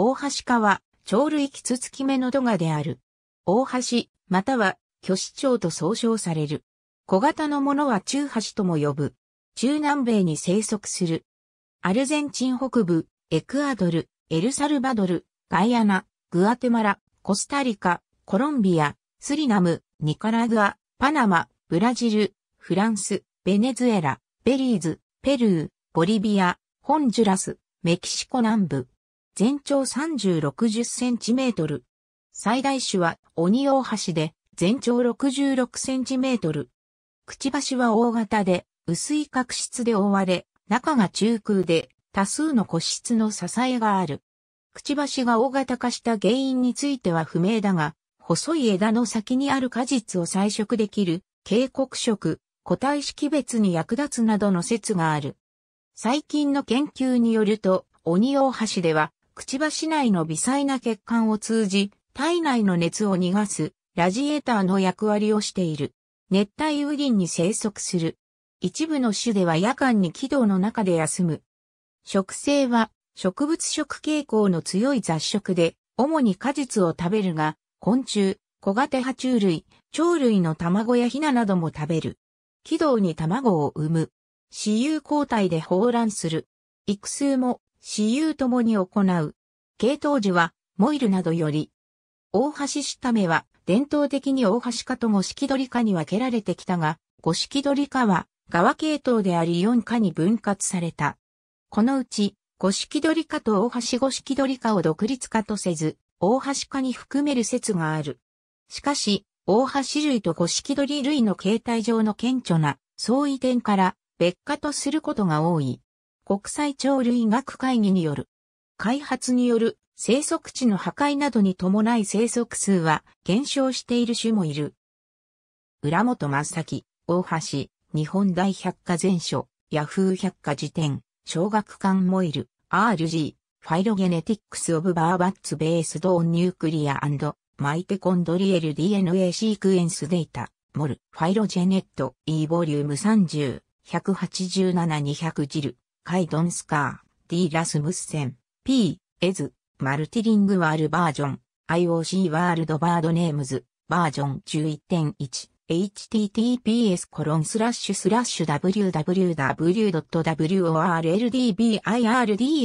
大橋化は、鳥類キツツキ目のドガである。大橋、または、巨市鳥と総称される。小型のものは中橋とも呼ぶ。中南米に生息する。アルゼンチン北部、エクアドル、エルサルバドル、ガイアナ、グアテマラ、コスタリカ、コロンビア、スリナム、ニカラグア、パナマ、ブラジル、フランス、ベネズエラ、ベリーズ、ペルー、ボリビア、ホンジュラス、メキシコ南部、全長3060センチメートル。最大種は鬼大橋で、全長66センチメートル。くちばしは大型で、薄い角質で覆われ、中が中空で、多数の個室の支えがある。くちばしが大型化した原因については不明だが、細い枝の先にある果実を採食できる、警告色、個体識別に役立つなどの説がある。最近の研究によると、鬼大橋ではくちばし内の微細な血管を通じ、体内の熱を逃がす、ラジエーターの役割をしている。熱帯雨林に生息する。一部の種では夜間に軌道の中で休む。食性は植物食傾向の強い雑食で、主に果実を食べるが、昆虫、小型爬虫類、鳥類の卵やヒナなども食べる。軌道に卵を産む。雌雄交代で放卵する。育数も私有ともに行う。系統樹は、モイルなどより、大橋下目は、伝統的に大橋下と五色鳥下に分けられてきたが、五色鳥下は、側系統であり四下に分割された。このうち、五色鳥下と大橋五色鳥下を独立化とせず、大橋下に含める説がある。しかし、大橋類と五色鳥類の形態上の顕著な相違点から別化とすることが多い。国際鳥類学会議による。開発による生息地の破壊などに伴い生息数は減少している種もいる。浦本正崎、大橋、日本大百科全書、ヤフー百科辞典、小学館モイル、RG、ファイロゲネティックス・オブ・バーバッツ・ベース・ドーン・ニュークリア・マイテコンドリエル DNA シークエンス・データ、モル、ファイロジェネット、E ボリューム30、187-200ジル。カイドンスカー、ディーラスムッセン、P、エズ、マルティリングワールバージョン、IOC ワールドバードネームズ、バージョン11.1。https://www.worldbirdames.org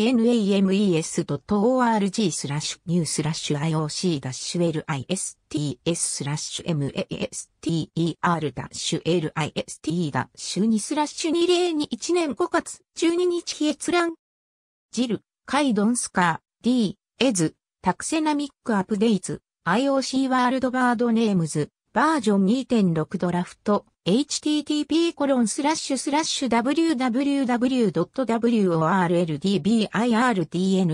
n スラッシュニュースラッシュ IOC ダッシュ LISTS スラッシュ MASTER ダッシュ LIST ダッシュ2スラッシュ2021年5月12日閲覧。ジル、カイドンスカー、D、エズ、タクセナミックアップデイツ、IOC ワールドバードネームズ。バージョン2.6ドラフト http://www.worldbirdames.org n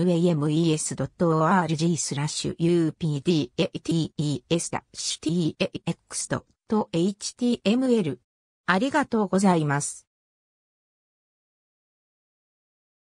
スラッシュ updates-tax.html ありがとうございます。